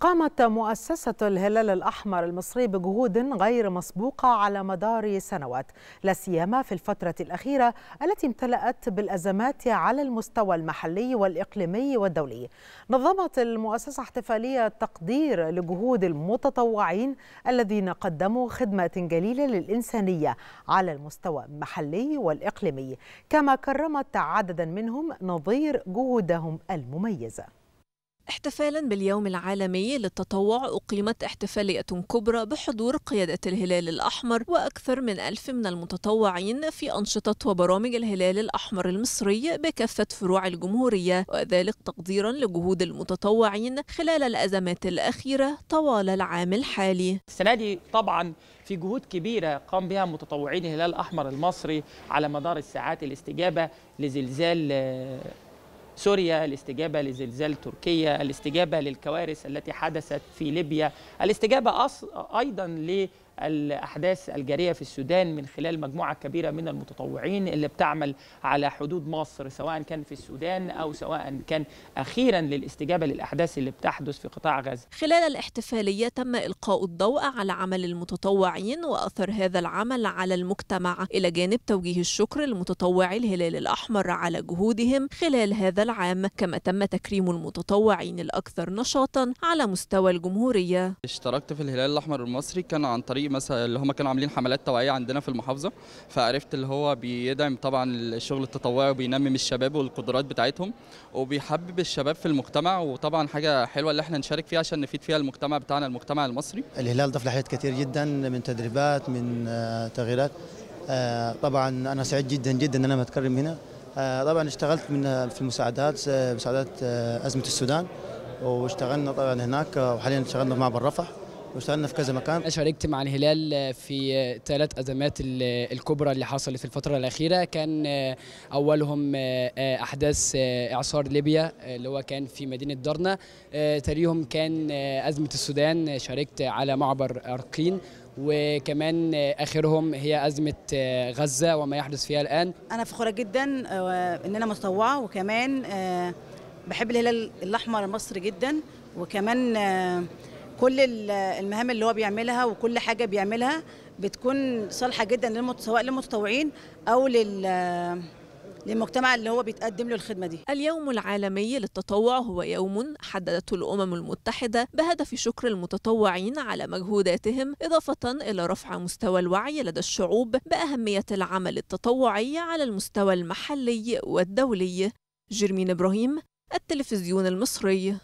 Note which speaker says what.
Speaker 1: قامت مؤسسة الهلال الأحمر المصري بجهود غير مسبوقة على مدار سنوات لا سيما في الفترة الأخيرة التي امتلأت بالأزمات على المستوى المحلي والإقليمي والدولي نظمت المؤسسة احتفالية تقدير لجهود المتطوعين الذين قدموا خدمة جليلة للإنسانية على المستوى المحلي والإقليمي كما كرمت عددا منهم نظير جهودهم المميزة احتفالا باليوم
Speaker 2: العالمي للتطوع أقيمت احتفالية كبرى بحضور قيادة الهلال الأحمر وأكثر من ألف من المتطوعين في أنشطة وبرامج الهلال الأحمر المصري بكافة فروع الجمهورية وذلك تقديرا لجهود المتطوعين خلال الأزمات الأخيرة طوال العام الحالي السنة دي طبعا في جهود كبيرة
Speaker 3: قام بها متطوعين الهلال الأحمر المصري على مدار الساعات الاستجابة لزلزال آه، سوريا الاستجابة لزلزال تركيا الاستجابة للكوارث التي حدثت في ليبيا الاستجابة أيضا الأحداث الجارية في السودان من خلال مجموعة كبيرة من المتطوعين اللي بتعمل على حدود مصر سواء كان في السودان أو سواء كان أخيرا للاستجابة للأحداث اللي بتحدث في قطاع غزة
Speaker 2: خلال الاحتفالية تم إلقاء الضوء على عمل المتطوعين وأثر هذا العمل على المجتمع إلى جانب توجيه الشكر لمتطوعي الهلال الأحمر على جهودهم خلال هذا العام كما تم تكريم المتطوعين الأكثر نشاطا على مستوى الجمهورية
Speaker 4: اشتركت في الهلال الأحمر المصري كان عن طريق مثلا اللي هم كانوا عاملين حملات توعيه عندنا في المحافظه فعرفت اللي هو بيدعم طبعا الشغل التطوعي وبينمي من الشباب والقدرات بتاعتهم وبيحبب الشباب في المجتمع وطبعا حاجه حلوه اللي احنا نشارك فيها عشان نفيد فيها المجتمع بتاعنا المجتمع المصري
Speaker 5: الهلال ضاف لحاجات كتير جدا من تدريبات من آه، تغييرات آه، طبعا انا سعيد جدا جدا ان انا متكرم هنا آه، طبعا اشتغلت من في المساعدات مساعدات ازمه السودان واشتغلنا طبعا
Speaker 6: هناك وحاليا اشتغلنا مع بالرفح واشتغلنا في كذا مكان شاركت مع الهلال في ثلاث ازمات الكبرى اللي حصلت في الفتره الاخيره كان اولهم آه، احداث آه، اعصار ليبيا آه، اللي هو كان في مدينه درنا تليهم كان ازمه السودان شاركت على معبر ارقين وكمان اخرهم هي ازمه غزه وما يحدث فيها الان
Speaker 7: انا فخوره جدا ان انا متطوعه وكمان بحب الهلال الاحمر المصري جدا وكمان كل المهام اللي هو بيعملها وكل حاجه بيعملها بتكون صالحه جدا للمت... سواء للمتطوعين او لل للمجتمع اللي هو بيتقدم له الخدمة دي اليوم العالمي للتطوع هو يوم حددته الأمم المتحدة
Speaker 2: بهدف شكر المتطوعين على مجهوداتهم إضافة إلى رفع مستوى الوعي لدى الشعوب بأهمية العمل التطوعي على المستوى المحلي والدولي جيرمين إبراهيم التلفزيون المصري